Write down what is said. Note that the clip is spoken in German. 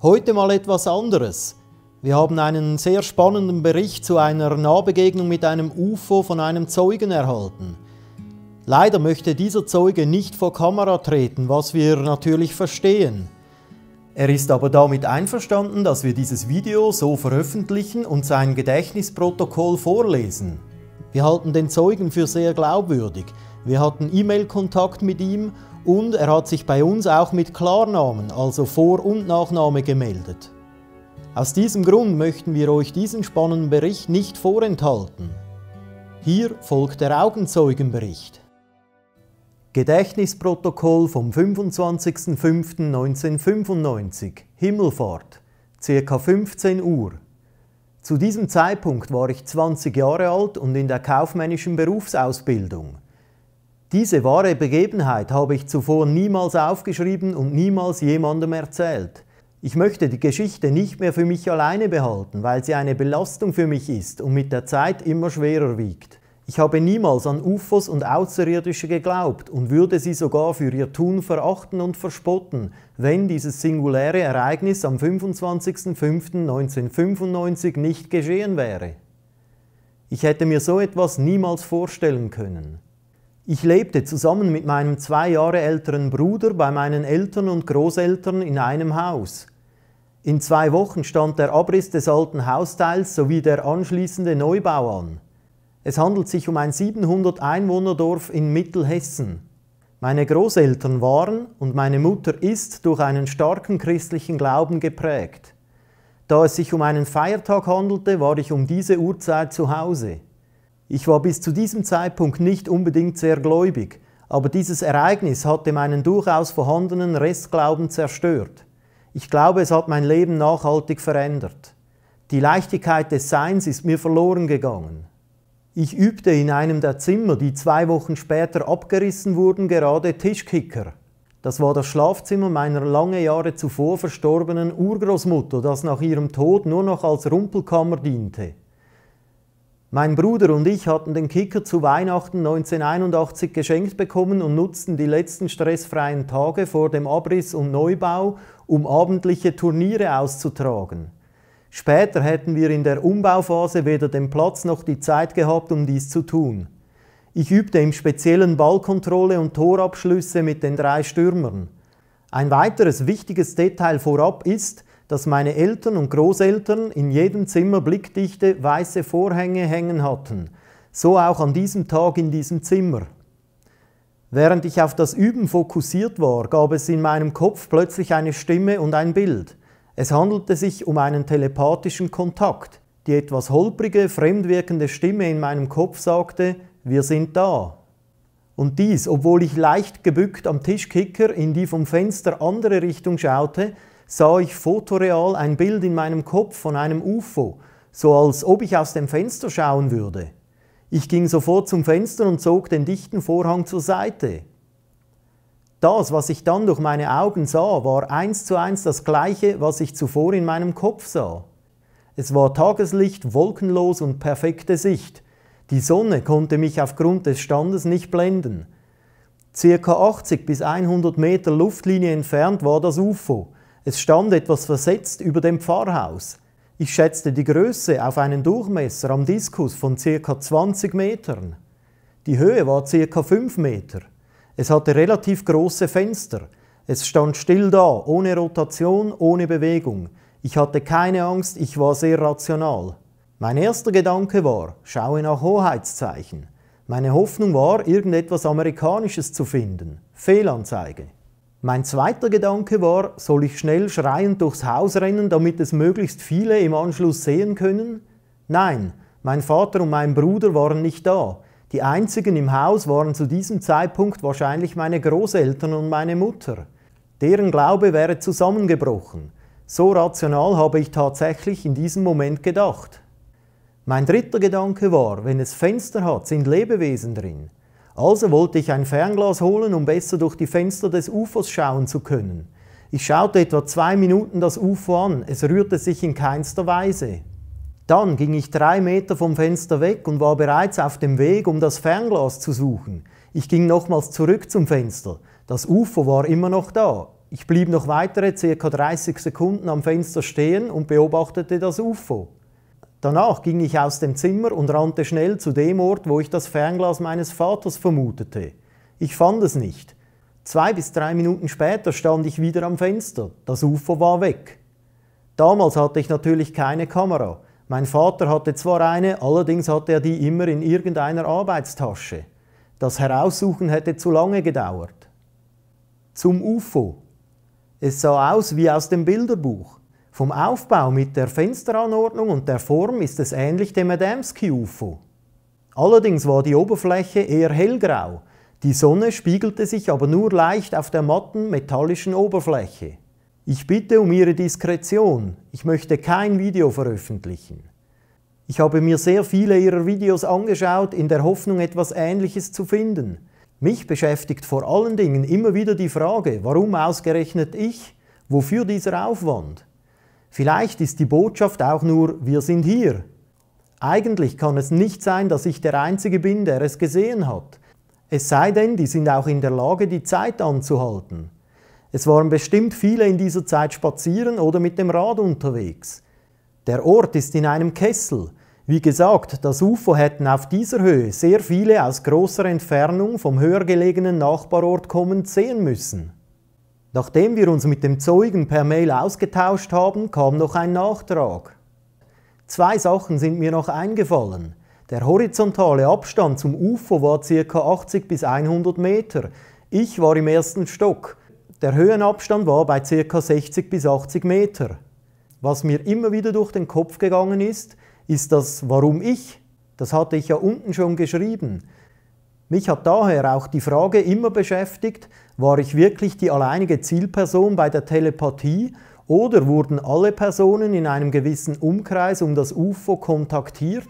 Heute mal etwas anderes. Wir haben einen sehr spannenden Bericht zu einer Nahbegegnung mit einem UFO von einem Zeugen erhalten. Leider möchte dieser Zeuge nicht vor Kamera treten, was wir natürlich verstehen. Er ist aber damit einverstanden, dass wir dieses Video so veröffentlichen und sein Gedächtnisprotokoll vorlesen. Wir halten den Zeugen für sehr glaubwürdig. Wir hatten E-Mail-Kontakt mit ihm und er hat sich bei uns auch mit Klarnamen, also Vor- und Nachname, gemeldet. Aus diesem Grund möchten wir euch diesen spannenden Bericht nicht vorenthalten. Hier folgt der Augenzeugenbericht. Gedächtnisprotokoll vom 25.05.1995, Himmelfahrt, ca. 15 Uhr. Zu diesem Zeitpunkt war ich 20 Jahre alt und in der kaufmännischen Berufsausbildung. Diese wahre Begebenheit habe ich zuvor niemals aufgeschrieben und niemals jemandem erzählt. Ich möchte die Geschichte nicht mehr für mich alleine behalten, weil sie eine Belastung für mich ist und mit der Zeit immer schwerer wiegt. Ich habe niemals an UFOs und Außerirdische geglaubt und würde sie sogar für ihr Tun verachten und verspotten, wenn dieses singuläre Ereignis am 25.05.1995 nicht geschehen wäre. Ich hätte mir so etwas niemals vorstellen können. Ich lebte zusammen mit meinem zwei Jahre älteren Bruder bei meinen Eltern und Großeltern in einem Haus. In zwei Wochen stand der Abriss des alten Hausteils sowie der anschließende Neubau an. Es handelt sich um ein 700 Einwohnerdorf in Mittelhessen. Meine Großeltern waren und meine Mutter ist durch einen starken christlichen Glauben geprägt. Da es sich um einen Feiertag handelte, war ich um diese Uhrzeit zu Hause. Ich war bis zu diesem Zeitpunkt nicht unbedingt sehr gläubig, aber dieses Ereignis hatte meinen durchaus vorhandenen Restglauben zerstört. Ich glaube, es hat mein Leben nachhaltig verändert. Die Leichtigkeit des Seins ist mir verloren gegangen. Ich übte in einem der Zimmer, die zwei Wochen später abgerissen wurden, gerade Tischkicker. Das war das Schlafzimmer meiner lange Jahre zuvor verstorbenen Urgroßmutter, das nach ihrem Tod nur noch als Rumpelkammer diente. Mein Bruder und ich hatten den Kicker zu Weihnachten 1981 geschenkt bekommen und nutzten die letzten stressfreien Tage vor dem Abriss und Neubau, um abendliche Turniere auszutragen. Später hätten wir in der Umbauphase weder den Platz noch die Zeit gehabt, um dies zu tun. Ich übte im speziellen Ballkontrolle und Torabschlüsse mit den drei Stürmern. Ein weiteres wichtiges Detail vorab ist, dass meine Eltern und Großeltern in jedem Zimmer blickdichte weiße Vorhänge hängen hatten, so auch an diesem Tag in diesem Zimmer. Während ich auf das Üben fokussiert war, gab es in meinem Kopf plötzlich eine Stimme und ein Bild. Es handelte sich um einen telepathischen Kontakt. Die etwas holprige, fremdwirkende Stimme in meinem Kopf sagte, wir sind da. Und dies, obwohl ich leicht gebückt am Tischkicker in die vom Fenster andere Richtung schaute, sah ich fotoreal ein Bild in meinem Kopf von einem UFO, so als ob ich aus dem Fenster schauen würde. Ich ging sofort zum Fenster und zog den dichten Vorhang zur Seite. Das, was ich dann durch meine Augen sah, war eins zu eins das gleiche, was ich zuvor in meinem Kopf sah. Es war Tageslicht, wolkenlos und perfekte Sicht. Die Sonne konnte mich aufgrund des Standes nicht blenden. Circa 80 bis 100 Meter Luftlinie entfernt war das UFO. Es stand etwas versetzt über dem Pfarrhaus. Ich schätzte die Größe auf einen Durchmesser am Diskus von ca. 20 Metern. Die Höhe war ca. 5 Meter. Es hatte relativ große Fenster. Es stand still da, ohne Rotation, ohne Bewegung. Ich hatte keine Angst, ich war sehr rational. Mein erster Gedanke war, schaue nach Hoheitszeichen. Meine Hoffnung war, irgendetwas Amerikanisches zu finden. Fehlanzeige. Mein zweiter Gedanke war, soll ich schnell schreiend durchs Haus rennen, damit es möglichst viele im Anschluss sehen können? Nein, mein Vater und mein Bruder waren nicht da. Die einzigen im Haus waren zu diesem Zeitpunkt wahrscheinlich meine Großeltern und meine Mutter. Deren Glaube wäre zusammengebrochen. So rational habe ich tatsächlich in diesem Moment gedacht. Mein dritter Gedanke war, wenn es Fenster hat, sind Lebewesen drin. Also wollte ich ein Fernglas holen, um besser durch die Fenster des Ufers schauen zu können. Ich schaute etwa zwei Minuten das Ufer an, es rührte sich in keinster Weise. Dann ging ich drei Meter vom Fenster weg und war bereits auf dem Weg, um das Fernglas zu suchen. Ich ging nochmals zurück zum Fenster. Das Ufer war immer noch da. Ich blieb noch weitere ca. 30 Sekunden am Fenster stehen und beobachtete das UFO. Danach ging ich aus dem Zimmer und rannte schnell zu dem Ort, wo ich das Fernglas meines Vaters vermutete. Ich fand es nicht. Zwei bis drei Minuten später stand ich wieder am Fenster. Das UFO war weg. Damals hatte ich natürlich keine Kamera. Mein Vater hatte zwar eine, allerdings hatte er die immer in irgendeiner Arbeitstasche. Das Heraussuchen hätte zu lange gedauert. Zum UFO. Es sah aus wie aus dem Bilderbuch. Vom Aufbau mit der Fensteranordnung und der Form ist es ähnlich dem Adamski-UFO. Allerdings war die Oberfläche eher hellgrau, die Sonne spiegelte sich aber nur leicht auf der matten metallischen Oberfläche. Ich bitte um Ihre Diskretion, ich möchte kein Video veröffentlichen. Ich habe mir sehr viele Ihrer Videos angeschaut, in der Hoffnung etwas Ähnliches zu finden. Mich beschäftigt vor allen Dingen immer wieder die Frage, warum ausgerechnet ich? Wofür dieser Aufwand? Vielleicht ist die Botschaft auch nur, wir sind hier. Eigentlich kann es nicht sein, dass ich der Einzige bin, der es gesehen hat. Es sei denn, die sind auch in der Lage, die Zeit anzuhalten. Es waren bestimmt viele in dieser Zeit spazieren oder mit dem Rad unterwegs. Der Ort ist in einem Kessel. Wie gesagt, das UFO hätten auf dieser Höhe sehr viele aus großer Entfernung vom höher gelegenen Nachbarort kommend sehen müssen. Nachdem wir uns mit dem Zeugen per Mail ausgetauscht haben, kam noch ein Nachtrag. Zwei Sachen sind mir noch eingefallen. Der horizontale Abstand zum UFO war ca. 80 bis 100 Meter. Ich war im ersten Stock. Der Höhenabstand war bei ca. 60 bis 80 Meter. Was mir immer wieder durch den Kopf gegangen ist, ist das Warum ich? Das hatte ich ja unten schon geschrieben. Mich hat daher auch die Frage immer beschäftigt, war ich wirklich die alleinige Zielperson bei der Telepathie oder wurden alle Personen in einem gewissen Umkreis um das UFO kontaktiert?